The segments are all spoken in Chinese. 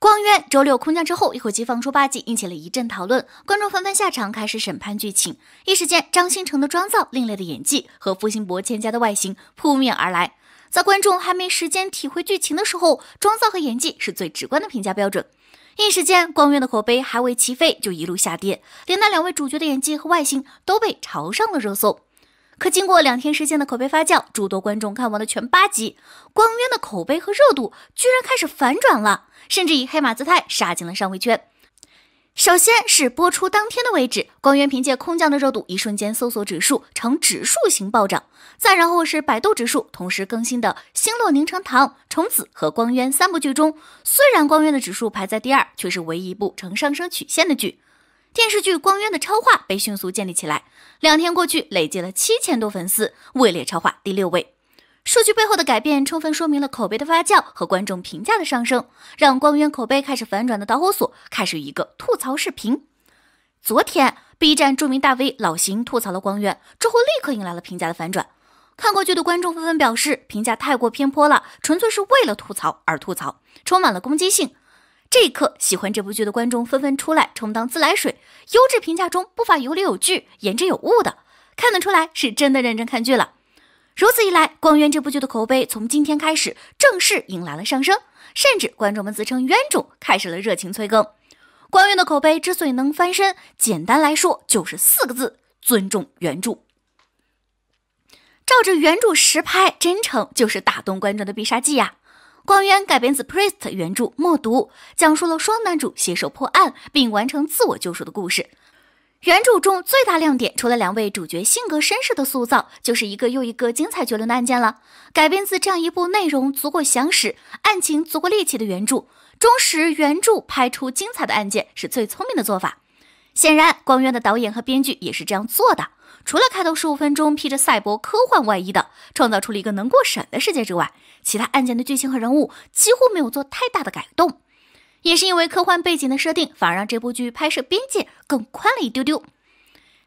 《光渊》周六空降之后，一口气放出八集，引起了一阵讨论。观众纷纷下场开始审判剧情，一时间，张新成的妆造、另类的演技和付辛博欠佳的外形扑面而来。在观众还没时间体会剧情的时候，妆造和演技是最直观的评价标准。一时间，《光渊》的口碑还未起飞，就一路下跌，连那两位主角的演技和外形都被嘲上了热搜。可经过两天时间的口碑发酵，诸多观众看完了全八集，《光渊》的口碑和热度居然开始反转了，甚至以黑马姿态杀进了上位圈。首先是播出当天的位置，《光渊》凭借空降的热度，一瞬间搜索指数呈指数型暴涨。再然后是百度指数同时更新的《星落凝成糖》《虫子》和《光渊》三部剧中，虽然《光渊》的指数排在第二，却是唯一一部呈上升曲线的剧。电视剧《光渊》的超话被迅速建立起来，两天过去，累积了七千多粉丝，位列超话第六位。数据背后的改变，充分说明了口碑的发酵和观众评价的上升，让《光渊》口碑开始反转的导火索，开始一个吐槽视频。昨天，B 站著名大 V 老邢吐槽了《光渊》，之后立刻迎来了评价的反转。看过的观众纷纷表示，评价太过偏颇了，纯粹是为了吐槽而吐槽，充满了攻击性。这一刻，喜欢这部剧的观众纷纷出来充当自来水，优质评价中不乏有理有据、言之有物的，看得出来是真的认真看剧了。如此一来，光渊这部剧的口碑从今天开始正式迎来了上升，甚至观众们自称冤种”，开始了热情催更。光渊的口碑之所以能翻身，简单来说就是四个字：尊重原著。照着原著实拍，真诚就是打动观众的必杀技呀。光源改编自 Priest 原著《默读》，讲述了双男主携手破案并完成自我救赎的故事。原著中最大亮点，除了两位主角性格绅士的塑造，就是一个又一个精彩绝伦的案件了。改编自这样一部内容足够详实、案情足够猎奇的原著，忠实原著拍出精彩的案件是最聪明的做法。显然，光渊的导演和编剧也是这样做的。除了开头十五分钟披着赛博科幻外衣的创造出了一个能过审的世界之外，其他案件的剧情和人物几乎没有做太大的改动。也是因为科幻背景的设定，反而让这部剧拍摄边界更宽了一丢丢。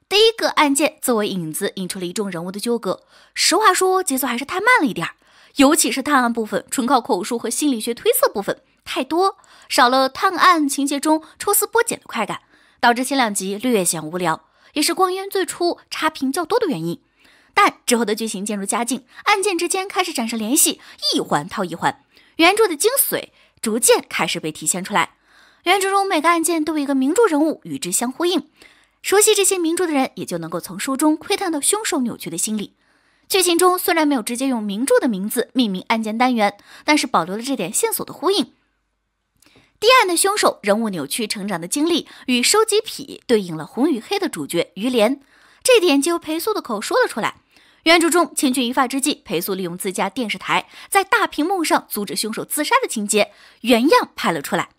第一个案件作为引子，引出了一众人物的纠葛。实话说，节奏还是太慢了一点儿，尤其是探案部分，纯靠口述和心理学推测部分太多，少了探案情节中抽丝剥茧的快感，导致前两集略显无聊。也是光渊最初差评较多的原因，但之后的剧情渐入佳境，案件之间开始产生联系，一环套一环，原著的精髓逐渐开始被体现出来。原著中每个案件都有一个名著人物与之相呼应，熟悉这些名著的人也就能够从书中窥探到凶手扭曲的心理。剧情中虽然没有直接用名著的名字命名案件单元，但是保留了这点线索的呼应。低暗的凶手人物扭曲成长的经历与收集癖对应了红与黑的主角于连，这点就由裴素的口说了出来。原著中千钧一发之际，裴素利用自家电视台在大屏幕上阻止凶手自杀的情节原样拍了出来。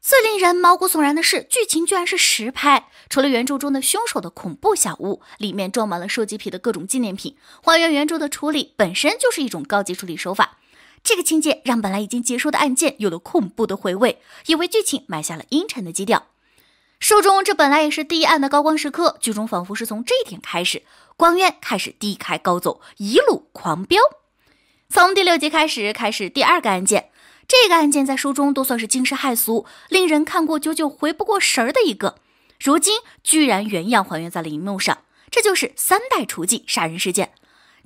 最令人毛骨悚然的是，剧情居然是实拍。除了原著中的凶手的恐怖小屋，里面装满了收集癖的各种纪念品，还原原著的处理本身就是一种高级处理手法。这个情节让本来已经结束的案件有了恐怖的回味，也为剧情埋下了阴沉的基调。书中这本来也是第一案的高光时刻，剧中仿佛是从这一天开始，光渊开始低开高走，一路狂飙。从第六集开始，开始第二个案件，这个案件在书中都算是惊世骇俗，令人看过久久回不过神儿的一个。如今居然原样还原在了荧幕上，这就是三代厨妓杀人事件。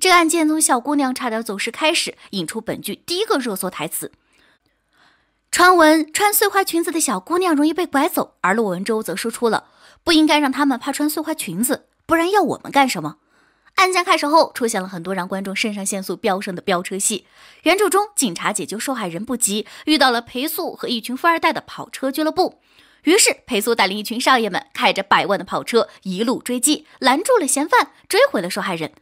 这案件从小姑娘差点走失开始，引出本剧第一个热搜台词。传闻穿碎花裙子的小姑娘容易被拐走，而陆文舟则说出了不应该让他们怕穿碎花裙子，不然要我们干什么？案件开始后，出现了很多让观众肾上腺素飙升的飙车戏。原著中，警察解救受害人不急，遇到了裴素和一群富二代的跑车俱乐部。于是，裴素带领一群少爷们开着百万的跑车一路追击，拦住了嫌犯，追回了受害人。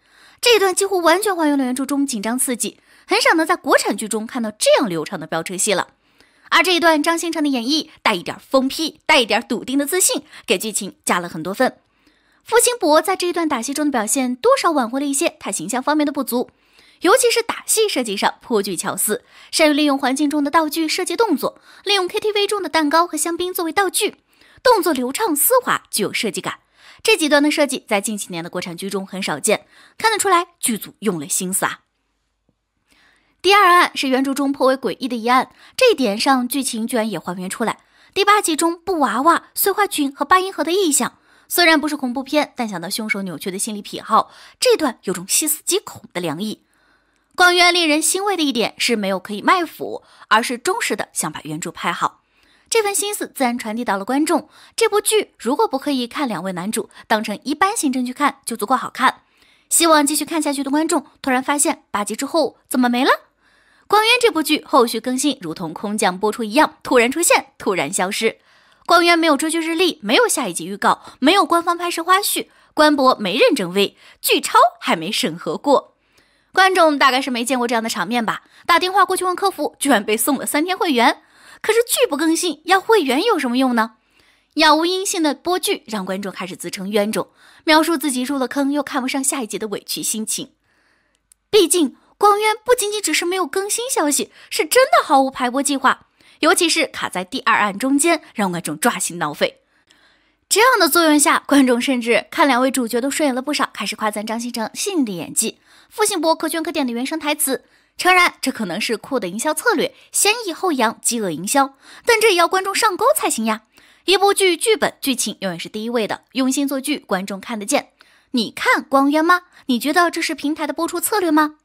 这一段几乎完全还原了原著中紧张刺激，很少能在国产剧中看到这样流畅的飙车戏了。而这一段张新成的演绎，带一点疯批，带一点笃定的自信，给剧情加了很多分。傅辛博在这一段打戏中的表现，多少挽回了一些他形象方面的不足，尤其是打戏设计上颇具巧思，善于利用环境中的道具设计动作，利用 KTV 中的蛋糕和香槟作为道具，动作流畅丝滑，具有设计感。这几段的设计在近几年的国产剧中很少见，看得出来剧组用了心思啊。第二案是原著中颇为诡异的一案，这一点上剧情居然也还原出来。第八集中布娃娃、碎花裙和八音盒的意象，虽然不是恐怖片，但想到凶手扭曲的心理癖好，这段有种细思极恐的凉意。广渊令人欣慰的一点是没有可以卖腐，而是忠实的想把原著拍好。这份心思自然传递到了观众。这部剧如果不可以看两位男主当成一般行政剧看，就足够好看。希望继续看下去的观众突然发现八集之后怎么没了？光渊这部剧后续更新如同空降播出一样，突然出现，突然消失。光渊没有追剧日历，没有下一集预告，没有官方拍摄花絮，官博没认证微，剧超还没审核过。观众大概是没见过这样的场面吧？打电话过去问客服，居然被送了三天会员。可是拒不更新，要会员有什么用呢？杳无音信的播剧，让观众开始自称冤种，描述自己入了坑又看不上下一集的委屈心情。毕竟光渊不仅仅只是没有更新消息，是真的毫无排播计划，尤其是卡在第二案中间，让观众抓心挠肺。这样的作用下，观众甚至看两位主角都顺眼了不少，开始夸赞张新成细腻的演技，付信博可圈可点的原声台词。诚然，这可能是酷的营销策略，先抑后扬，饥饿营销，但这也要观众上钩才行呀。一部剧，剧本、剧情永远是第一位的，用心做剧，观众看得见。你看《光渊》吗？你觉得这是平台的播出策略吗？